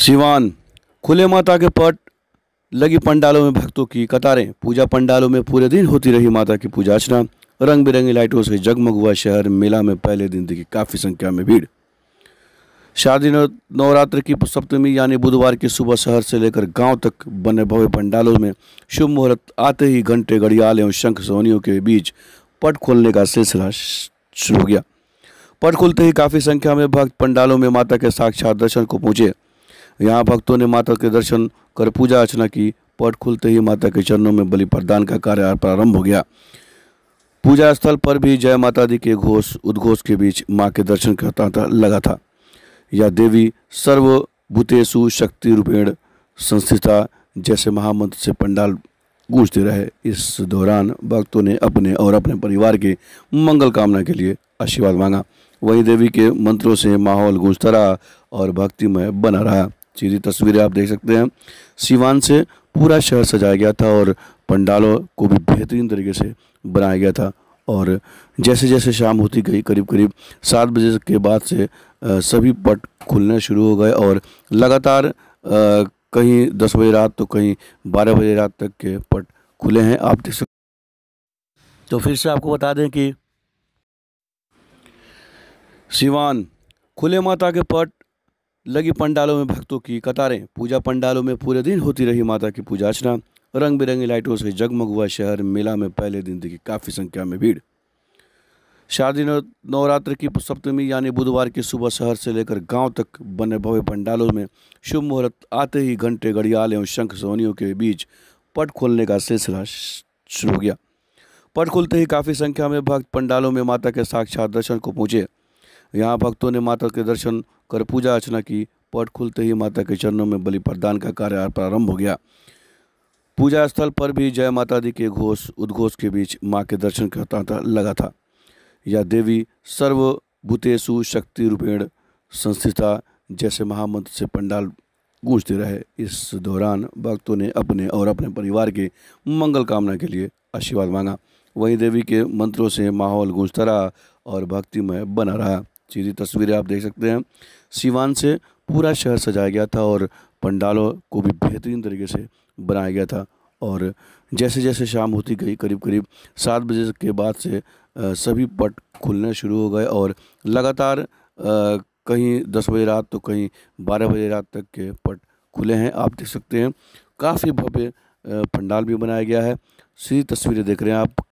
सिवान खुले माता के पट लगी पंडालों में भक्तों की कतारें पूजा पंडालों में पूरे दिन होती रही माता की पूजा अर्चना रंग बिरंगी लाइटों से जगमग हुआ शहर मेला में पहले दिन दिखी काफ़ी संख्या में भीड़ शादी नवरात्र की सप्तमी यानी बुधवार की सुबह शहर से लेकर गांव तक बने भव्य पंडालों में शुभ मुहूर्त आते ही घंटे घड़ियाल एवं शंख सोनियों के बीच पट खोलने का सिलसिला शुरू हो गया पट खुलते ही काफ़ी संख्या में भक्त पंडालों में माता के साक्षात दर्शन को पहुंचे यहाँ भक्तों ने माता के दर्शन कर पूजा अर्चना की पट खुलते ही माता के चरणों में बलि प्रदान का कार्य प्रारंभ हो गया पूजा स्थल पर भी जय माता दी के घोष उद्घोष के बीच माँ के दर्शन करता था, लगा था यह देवी सर्वभूतेशु शक्ति रूपेण संस्थिता जैसे महामंत्र से पंडाल गूंजते रहे इस दौरान भक्तों ने अपने और अपने परिवार के मंगल कामना के लिए आशीर्वाद मांगा वहीं देवी के मंत्रों से माहौल गूंजता रहा और भक्तिमय बना रहा सीधी तस्वीरें आप देख सकते हैं सिवान से पूरा शहर सजाया गया था और पंडालों को भी बेहतरीन तरीके से बनाया गया था और जैसे जैसे शाम होती गई करीब करीब सात बजे के बाद से सभी पट खुलने शुरू हो गए और लगातार कहीं दस बजे रात तो कहीं बारह बजे रात तक के पट खुले हैं आप देख सकते तो फिर से आपको बता दें कि सिवान खुले माता के पट लगी पंडालों में भक्तों की कतारें पूजा पंडालों में पूरे दिन होती रही माता की पूजा अर्चना रंग बिरंगी लाइटों से जगमग हुआ शहर मेला में पहले दिन दिखी काफ़ी संख्या में भीड़ शारदी नवरात्र की सप्तमी यानी बुधवार की सुबह शहर से लेकर गांव तक बने भव्य पंडालों में शुभ मुहूर्त आते ही घंटे घड़ियाले और शंख सोनियों के बीच पट खोलने का सिलसिला शुरू हो गया पट खुलते ही काफ़ी संख्या में भक्त पंडालों में माता के साक्षात दर्शन को पहुंचे यहाँ भक्तों ने माता के दर्शन कर पूजा अर्चना की पट खुलते ही माता के चरणों में बलि प्रदान का कार्य प्रारंभ हो गया पूजा स्थल पर भी जय माता दी के घोष उद्घोष के बीच माँ के दर्शन करता था लगा था यह देवी भूतेशु शक्ति रूपेण संस्थिता जैसे महामंत्र से पंडाल गूंजते रहे इस दौरान भक्तों ने अपने और अपने परिवार के मंगल कामना के लिए आशीर्वाद मांगा वहीं देवी के मंत्रों से माहौल गूंजता रहा और भक्तिमय बना रहा सीधी तस्वीरें आप देख सकते हैं सिवान से पूरा शहर सजाया गया था और पंडालों को भी बेहतरीन तरीके से बनाया गया था और जैसे जैसे शाम होती गई करीब करीब सात बजे के बाद से सभी पट खुलने शुरू हो गए और लगातार कहीं दस बजे रात तो कहीं बारह बजे रात तक के पट खुले हैं आप देख सकते हैं काफ़ी भव्य पंडाल भी बनाया गया है सीधी तस्वीरें देख रहे हैं आप